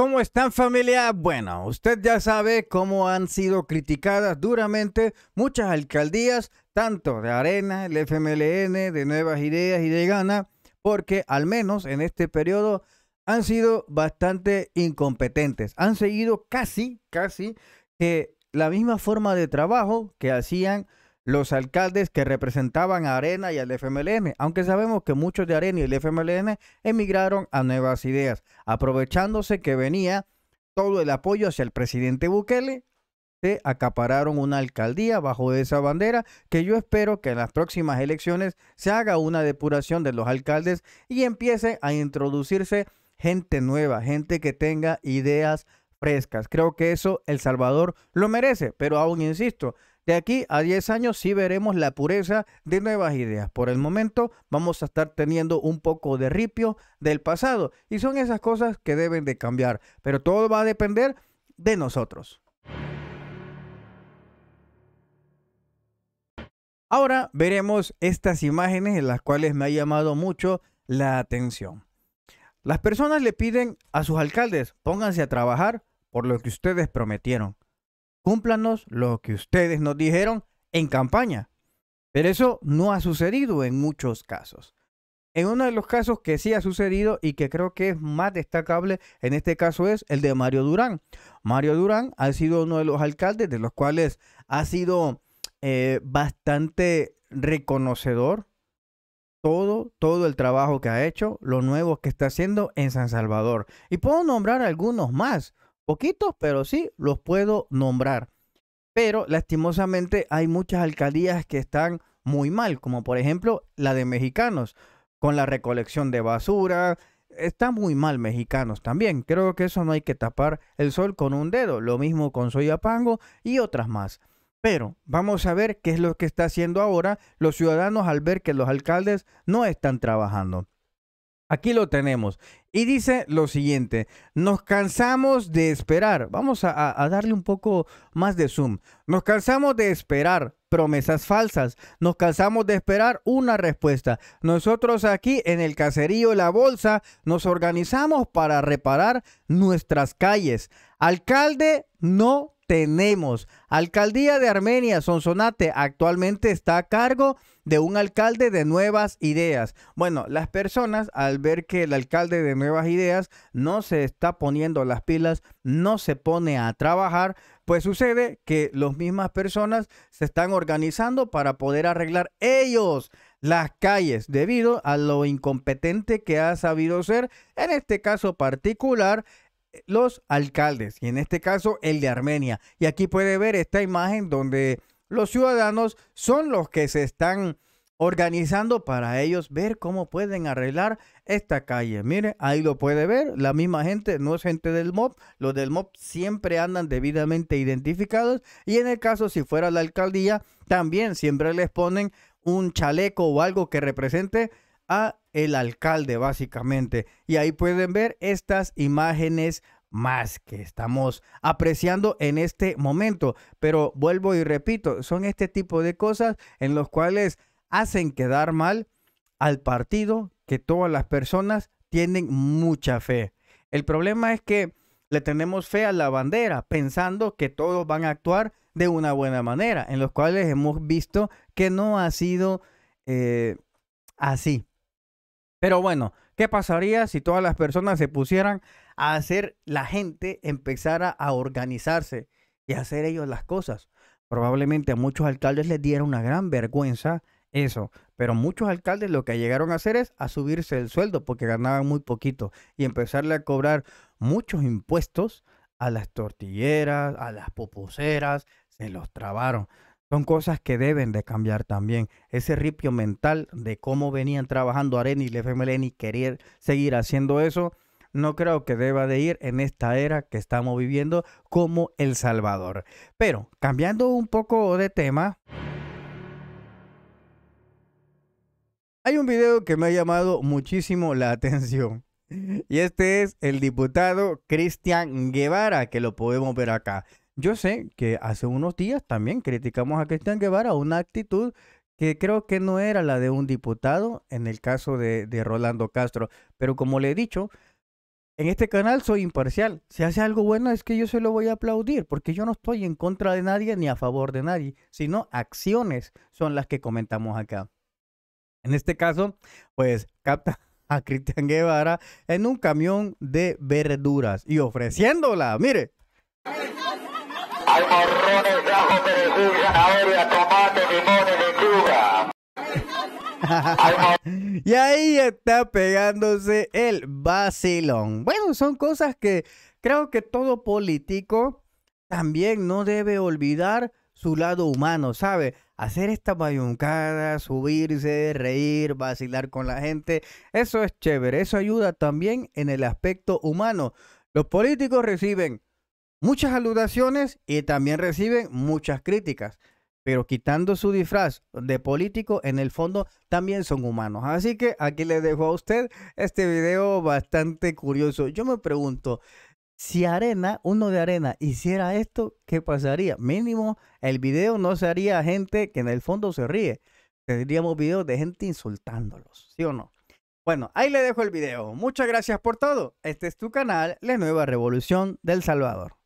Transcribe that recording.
¿Cómo están familia? Bueno, usted ya sabe cómo han sido criticadas duramente muchas alcaldías, tanto de Arena, el FMLN, de Nuevas Ideas y de Gana, porque al menos en este periodo han sido bastante incompetentes. Han seguido casi, casi que la misma forma de trabajo que hacían los alcaldes que representaban a Arena y al FMLN, aunque sabemos que muchos de Arena y el FMLN emigraron a nuevas ideas, aprovechándose que venía todo el apoyo hacia el presidente Bukele, se acapararon una alcaldía bajo esa bandera que yo espero que en las próximas elecciones se haga una depuración de los alcaldes y empiece a introducirse gente nueva, gente que tenga ideas frescas. Creo que eso El Salvador lo merece, pero aún insisto, de aquí a 10 años sí veremos la pureza de nuevas ideas. Por el momento vamos a estar teniendo un poco de ripio del pasado y son esas cosas que deben de cambiar, pero todo va a depender de nosotros. Ahora veremos estas imágenes en las cuales me ha llamado mucho la atención. Las personas le piden a sus alcaldes, pónganse a trabajar por lo que ustedes prometieron cúmplanos lo que ustedes nos dijeron en campaña. Pero eso no ha sucedido en muchos casos. En uno de los casos que sí ha sucedido y que creo que es más destacable en este caso es el de Mario Durán. Mario Durán ha sido uno de los alcaldes de los cuales ha sido eh, bastante reconocedor todo, todo el trabajo que ha hecho, lo nuevo que está haciendo en San Salvador. Y puedo nombrar algunos más. Poquitos, pero sí, los puedo nombrar. Pero lastimosamente hay muchas alcaldías que están muy mal, como por ejemplo la de Mexicanos, con la recolección de basura. Está muy mal Mexicanos también. Creo que eso no hay que tapar el sol con un dedo. Lo mismo con Soyapango y otras más. Pero vamos a ver qué es lo que está haciendo ahora los ciudadanos al ver que los alcaldes no están trabajando. Aquí lo tenemos. Y dice lo siguiente, nos cansamos de esperar. Vamos a, darle un poco más de zoom. Nos cansamos de esperar promesas falsas. Nos cansamos de esperar una respuesta. Nosotros aquí en el caserío La Bolsa nos organizamos para reparar nuestras calles. Alcalde, no tenemos. Alcaldía de Armenia, Sonsonate, actualmente está a cargo de un alcalde de nuevas ideas. Bueno, las personas al ver que el alcalde de nuevas ideas no se está poniendo las pilas, no se pone a trabajar, pues sucede que las mismas personas se están organizando para poder arreglar ellos las calles debido a lo incompetente que ha sabido ser, en este caso particular, eh, los alcaldes, y en este caso el de Armenia. Y aquí puede ver esta imagen donde los ciudadanos son los que se están organizando para ellos ver cómo pueden arreglar esta calle. Mire, ahí lo puede ver, la misma gente, no es gente del MOB, los del MOB siempre andan debidamente identificados y en el caso si fuera la alcaldía, también siempre les ponen un chaleco o algo que represente a el alcalde básicamente. Y ahí pueden ver estas imágenes más que estamos apreciando en este momento. Pero vuelvo y repito, son este tipo de cosas en los cuales hacen quedar mal al partido que todas las personas tienen mucha fe. El problema es que le tenemos fe a la bandera, pensando que todos van a actuar de una buena manera, en los cuales hemos visto que no ha sido eh, así. Pero bueno, ¿qué pasaría si todas las personas se pusieran a hacer, la gente empezara a organizarse y hacer ellos las cosas? Probablemente a muchos alcaldes les diera una gran vergüenza eso, pero muchos alcaldes lo que llegaron a hacer es a subirse el sueldo porque ganaban muy poquito y empezarle a cobrar muchos impuestos a las tortilleras, a las poposeras, se los trabaron. Son cosas que deben de cambiar también. Ese ripio mental de cómo venían trabajando ARENI y el FMLN y querer seguir haciendo eso, no creo que deba de ir en esta era que estamos viviendo como El Salvador. Pero cambiando un poco de tema, hay un video que me ha llamado muchísimo la atención. Y este es el diputado Cristian Guevara, que lo podemos ver acá. Yo sé que hace unos días también criticamos a Cristian Guevara una actitud que creo que no era la de un diputado en el caso de, de Rolando Castro. Pero como le he dicho, en este canal soy imparcial. Si hace algo bueno es que yo se lo voy a aplaudir, porque yo no estoy en contra de nadie ni a favor de nadie, sino acciones son las que comentamos acá. En este caso, pues capta a Cristian Guevara en un camión de verduras y ofreciéndola, mire. Hay morrones, tomate, y ahí está pegándose el vacilón. Bueno, son cosas que creo que todo político también no debe olvidar su lado humano, ¿sabe? Hacer esta bayuncada, subirse, reír, vacilar con la gente, eso es chévere, eso ayuda también en el aspecto humano. Los políticos reciben muchas aludaciones y también reciben muchas críticas. Pero quitando su disfraz de político, en el fondo también son humanos. Así que aquí le dejo a usted este video bastante curioso. Yo me pregunto, si Arena, uno de Arena, hiciera esto, ¿qué pasaría? Mínimo, el video no sería gente que en el fondo se ríe. Tendríamos videos de gente insultándolos, ¿sí o no? Bueno, ahí le dejo el video. Muchas gracias por todo. Este es tu canal, La Nueva Revolución del Salvador.